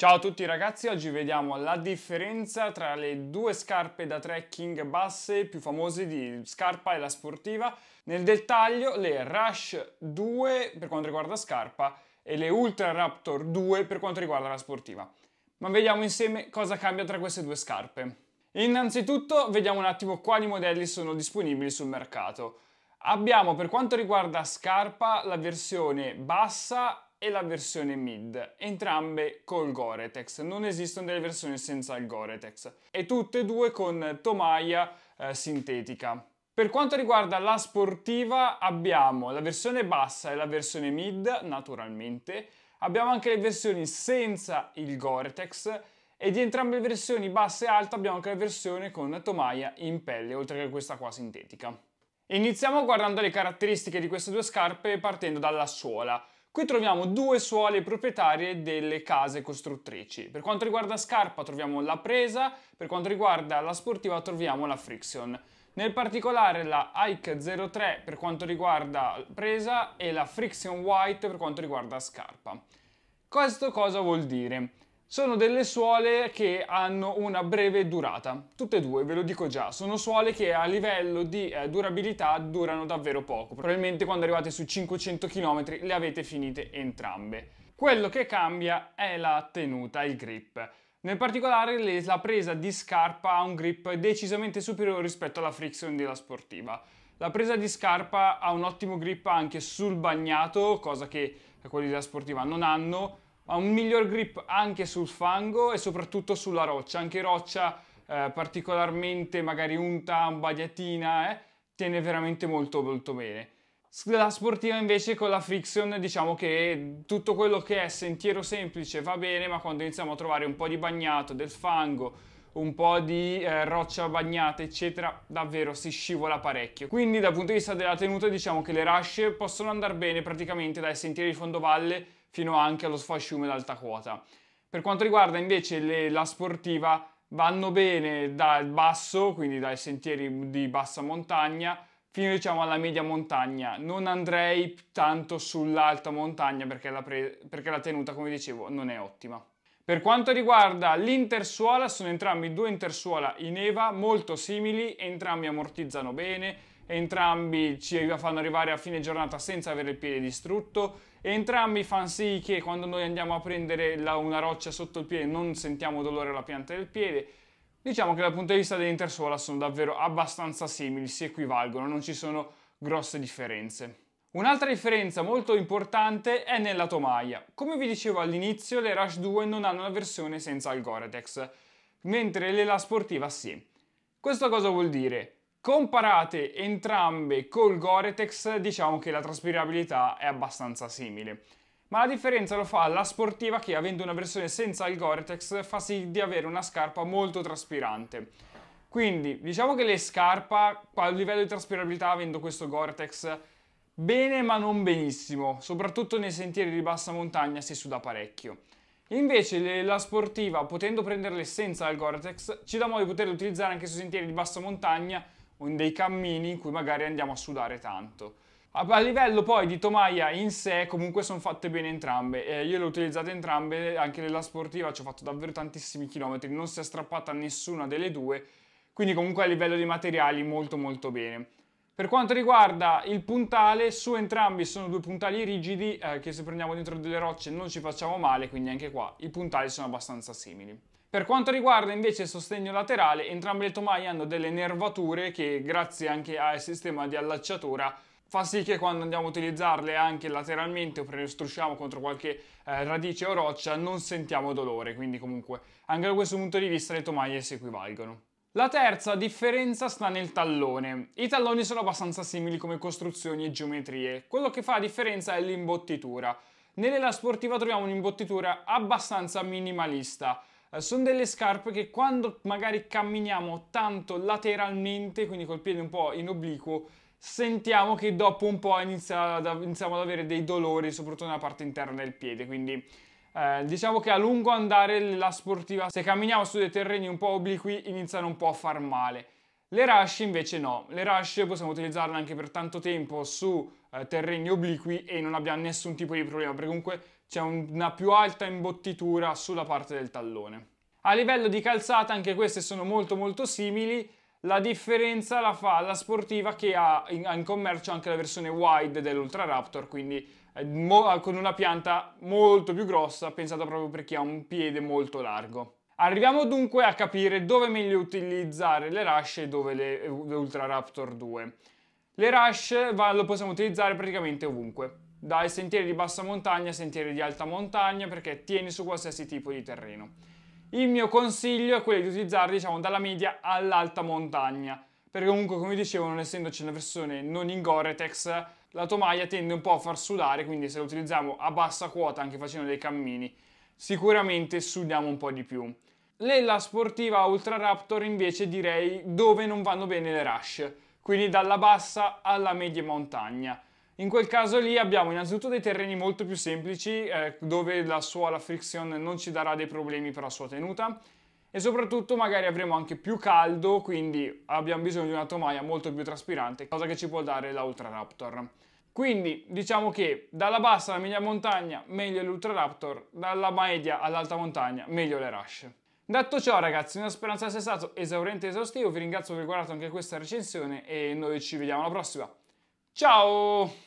Ciao a tutti ragazzi, oggi vediamo la differenza tra le due scarpe da trekking basse più famose di Scarpa e la Sportiva. Nel dettaglio le Rush 2 per quanto riguarda Scarpa e le Ultra Raptor 2 per quanto riguarda la Sportiva. Ma vediamo insieme cosa cambia tra queste due scarpe. Innanzitutto vediamo un attimo quali modelli sono disponibili sul mercato. Abbiamo per quanto riguarda Scarpa la versione bassa e la versione mid, entrambe col Gore-Tex, non esistono delle versioni senza il Goretex. e tutte e due con tomaia eh, sintetica. Per quanto riguarda la sportiva abbiamo la versione bassa e la versione mid, naturalmente, abbiamo anche le versioni senza il Goretex. e di entrambe le versioni bassa e alta abbiamo anche la versione con tomaia in pelle, oltre che questa qua sintetica. Iniziamo guardando le caratteristiche di queste due scarpe partendo dalla suola. Qui troviamo due suole proprietarie delle case costruttrici. Per quanto riguarda Scarpa troviamo la presa, per quanto riguarda la sportiva troviamo la friction. Nel particolare la Ike 03 per quanto riguarda presa e la Friction White per quanto riguarda scarpa. Questo cosa vuol dire? Sono delle suole che hanno una breve durata, tutte e due ve lo dico già, sono suole che a livello di eh, durabilità durano davvero poco, probabilmente quando arrivate su 500 km le avete finite entrambe. Quello che cambia è la tenuta, il grip. Nel particolare la presa di scarpa ha un grip decisamente superiore rispetto alla friction della sportiva. La presa di scarpa ha un ottimo grip anche sul bagnato, cosa che quelli della sportiva non hanno, ha un miglior grip anche sul fango e soprattutto sulla roccia, anche roccia eh, particolarmente magari unta, ambagliatina, eh, tiene veramente molto molto bene. La sportiva invece con la friction diciamo che tutto quello che è sentiero semplice va bene ma quando iniziamo a trovare un po' di bagnato, del fango, un po' di eh, roccia bagnata eccetera davvero si scivola parecchio quindi dal punto di vista della tenuta diciamo che le rush possono andare bene praticamente dai sentieri di fondovalle fino anche allo sfasciume d'alta quota. Per quanto riguarda invece le, la sportiva, vanno bene dal basso, quindi dai sentieri di bassa montagna, fino diciamo alla media montagna. Non andrei tanto sull'alta montagna perché la, perché la tenuta, come dicevo, non è ottima. Per quanto riguarda l'intersuola, sono entrambi due intersuola in EVA molto simili, entrambi ammortizzano bene, entrambi ci fanno arrivare a fine giornata senza avere il piede distrutto, entrambi fanno sì che quando noi andiamo a prendere la, una roccia sotto il piede non sentiamo dolore alla pianta del piede. Diciamo che dal punto di vista dell'intersuola sono davvero abbastanza simili, si equivalgono, non ci sono grosse differenze. Un'altra differenza molto importante è nella tomaia. Come vi dicevo all'inizio, le Rush 2 non hanno la versione senza il Gore-Tex, mentre le La Sportiva sì. Questo cosa vuol dire? Comparate entrambe col Gore-Tex, diciamo che la traspirabilità è abbastanza simile. Ma la differenza lo fa la sportiva che, avendo una versione senza il Gore-Tex, fa sì di avere una scarpa molto traspirante. Quindi, diciamo che le scarpa, a livello di traspirabilità, avendo questo Gore-Tex, Bene ma non benissimo, soprattutto nei sentieri di bassa montagna si suda parecchio. Invece la sportiva, potendo prenderle senza il Gore-Tex, ci dà modo di poterle utilizzare anche sui sentieri di bassa montagna o in dei cammini in cui magari andiamo a sudare tanto. A livello poi di tomaia in sé comunque sono fatte bene entrambe, eh, io le ho utilizzate entrambe, anche nella sportiva ci ho fatto davvero tantissimi chilometri, non si è strappata nessuna delle due, quindi comunque a livello di materiali molto molto bene. Per quanto riguarda il puntale, su entrambi sono due puntali rigidi eh, che se prendiamo dentro delle rocce non ci facciamo male, quindi anche qua i puntali sono abbastanza simili. Per quanto riguarda invece il sostegno laterale, entrambe le tomaie hanno delle nervature che grazie anche al sistema di allacciatura fa sì che quando andiamo a utilizzarle anche lateralmente oppure strusciamo contro qualche eh, radice o roccia non sentiamo dolore, quindi comunque anche da questo punto di vista le tomaie si equivalgono. La terza differenza sta nel tallone. I talloni sono abbastanza simili come costruzioni e geometrie. Quello che fa la differenza è l'imbottitura. Nell'ela sportiva troviamo un'imbottitura abbastanza minimalista. Eh, sono delle scarpe che quando magari camminiamo tanto lateralmente, quindi col piede un po' in obliquo, sentiamo che dopo un po' iniziamo ad avere dei dolori, soprattutto nella parte interna del piede. Quindi eh, diciamo che a lungo andare la sportiva, se camminiamo su dei terreni un po' obliqui, iniziano un po' a far male. Le rush invece no, le rush possiamo utilizzarle anche per tanto tempo su eh, terreni obliqui e non abbiamo nessun tipo di problema, perché comunque c'è un, una più alta imbottitura sulla parte del tallone. A livello di calzata anche queste sono molto molto simili, la differenza la fa la sportiva che ha in, in commercio anche la versione wide dell'Ultra Raptor, quindi con una pianta molto più grossa pensata proprio per chi ha un piede molto largo. Arriviamo dunque a capire dove è meglio utilizzare le rush e dove le, eh, le Ultra Raptor 2. Le rush va, lo possiamo utilizzare praticamente ovunque, dai sentieri di bassa montagna a sentieri di alta montagna perché tieni su qualsiasi tipo di terreno. Il mio consiglio è quello di utilizzarle diciamo dalla media all'alta montagna, perché comunque come dicevo non essendoci una versione non in Gore-Tex la tomaia tende un po' a far sudare, quindi se la utilizziamo a bassa quota anche facendo dei cammini, sicuramente sudiamo un po' di più. Nella sportiva Ultra Raptor invece direi dove non vanno bene le rush, quindi dalla bassa alla media montagna. In quel caso lì abbiamo innanzitutto dei terreni molto più semplici eh, dove la suola friction non ci darà dei problemi per la sua tenuta, e soprattutto magari avremo anche più caldo, quindi abbiamo bisogno di una tomaia molto più traspirante, cosa che ci può dare la Ultra Raptor. Quindi diciamo che dalla bassa alla media montagna meglio l'Ultra Raptor, dalla media all'alta montagna meglio le Rush. Detto ciò ragazzi, una speranza sia stato esauriente e esaustivo, vi ringrazio per aver guardato anche questa recensione e noi ci vediamo alla prossima. Ciao!